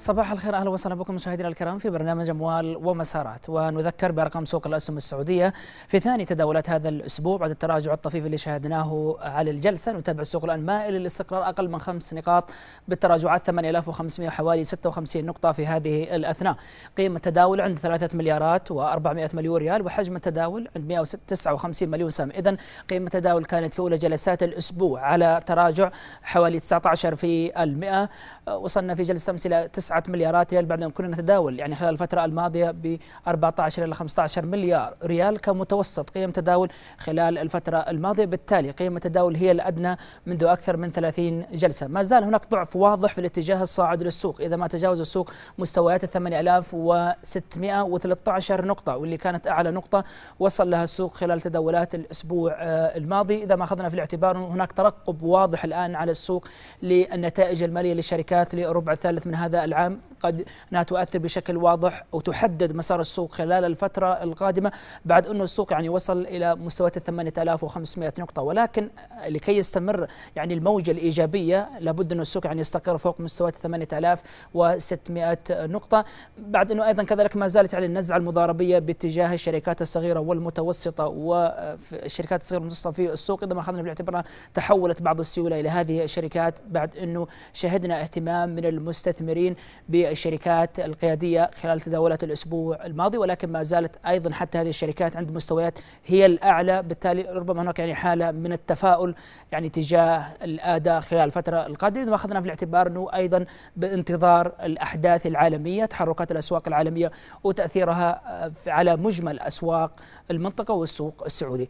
صباح الخير اهلا وسهلا بكم مشاهدينا الكرام في برنامج اموال ومسارات ونذكر بارقام سوق الاسهم السعوديه في ثاني تداولات هذا الاسبوع بعد التراجع الطفيف اللي شاهدناه على الجلسه نتابع السوق الان مائل للاستقرار اقل من خمس نقاط بالتراجعات 8500 حوالي 56 نقطه في هذه الاثناء قيمه التداول عند 3 مليارات و400 مليون ريال وحجم التداول عند 159 مليون سهم اذا قيمه التداول كانت في اولى جلسات الاسبوع على تراجع حوالي 19% وصلنا في جلسه امس الى 9 مليارات ريال بعد ان كنا نتداول يعني خلال الفترة الماضية ب 14 إلى 15 مليار ريال كمتوسط قيم تداول خلال الفترة الماضية بالتالي قيم التداول هي الأدنى منذ أكثر من 30 جلسة ما زال هناك ضعف واضح في الاتجاه الصاعد للسوق إذا ما تجاوز السوق مستويات ال 8613 نقطة واللي كانت أعلى نقطة وصل لها السوق خلال تداولات الأسبوع آه، الماضي إذا ما أخذنا في الاعتبار هناك ترقب واضح الآن على السوق للنتائج المالية للشركات للربع الثالث من هذا العام العام قد أنها تؤثر بشكل واضح وتحدد مسار السوق خلال الفترة القادمة بعد أنه السوق يعني وصل إلى مستويات 8500 نقطة ولكن لكي يستمر يعني الموجة الإيجابية لابد أن السوق يعني يستقر فوق مستويات 8600 نقطة بعد أنه أيضا كذلك ما زالت يعني النزعة المضاربية باتجاه الشركات الصغيرة والمتوسطة والشركات الصغيرة والمتوسطة في السوق إذا ما أخذنا بالاعتبار تحولت بعض السيولة إلى هذه الشركات بعد أنه شهدنا اهتمام من المستثمرين ب الشركات القيادية خلال تداولات الأسبوع الماضي ولكن ما زالت أيضا حتى هذه الشركات عند مستويات هي الأعلى بالتالي ربما هناك يعني حالة من التفاؤل يعني تجاه الأداء خلال الفترة القادمة إذا ما أخذنا في الاعتبار أنه أيضا بانتظار الأحداث العالمية تحركات الأسواق العالمية وتأثيرها على مجمل أسواق المنطقة والسوق السعودي